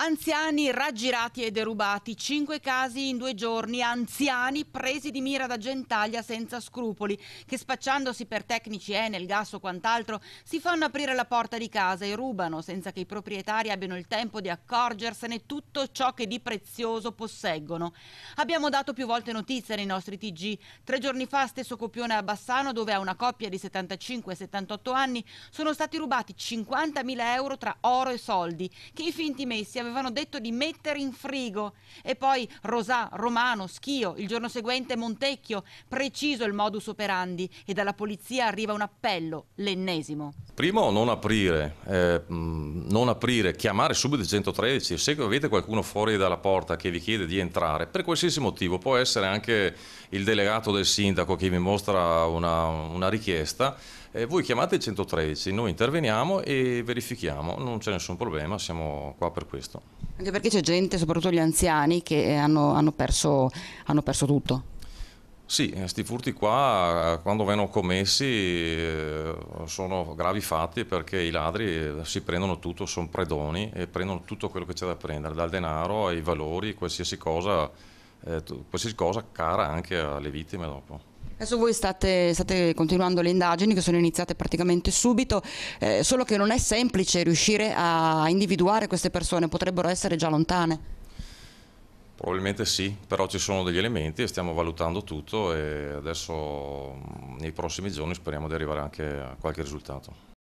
Anziani raggirati e derubati, cinque casi in due giorni, anziani presi di mira da gentaglia senza scrupoli, che spacciandosi per tecnici Enel, eh, gas o quant'altro, si fanno aprire la porta di casa e rubano senza che i proprietari abbiano il tempo di accorgersene tutto ciò che di prezioso posseggono. Abbiamo dato più volte notizie nei nostri TG. Tre giorni fa stesso copione a Bassano, dove a una coppia di 75 e 78 anni sono stati rubati 50.000 euro tra oro e soldi, che i finti messi avevano avevano detto di mettere in frigo. E poi Rosà, Romano, Schio, il giorno seguente Montecchio, preciso il modus operandi e dalla polizia arriva un appello, l'ennesimo. Primo non aprire, eh, non aprire, chiamare subito il 113, se avete qualcuno fuori dalla porta che vi chiede di entrare, per qualsiasi motivo, può essere anche il delegato del sindaco che vi mostra una, una richiesta, eh, voi chiamate il 113, noi interveniamo e verifichiamo, non c'è nessun problema, siamo qua per questo questo. Anche perché c'è gente, soprattutto gli anziani, che eh, hanno, hanno, perso, hanno perso tutto. Sì, questi eh, furti qua eh, quando vengono commessi sono gravi fatti perché i ladri si prendono tutto, sono predoni e prendono tutto quello che c'è da prendere, dal denaro ai valori, qualsiasi cosa, eh, qualsiasi cosa cara anche alle vittime dopo. Adesso voi state, state, continuando le indagini che sono iniziate praticamente subito, eh, solo che non è semplice riuscire a individuare queste persone, potrebbero essere già lontane. Probabilmente sì, però ci sono degli elementi e stiamo valutando tutto e adesso nei prossimi giorni speriamo di arrivare anche a qualche risultato.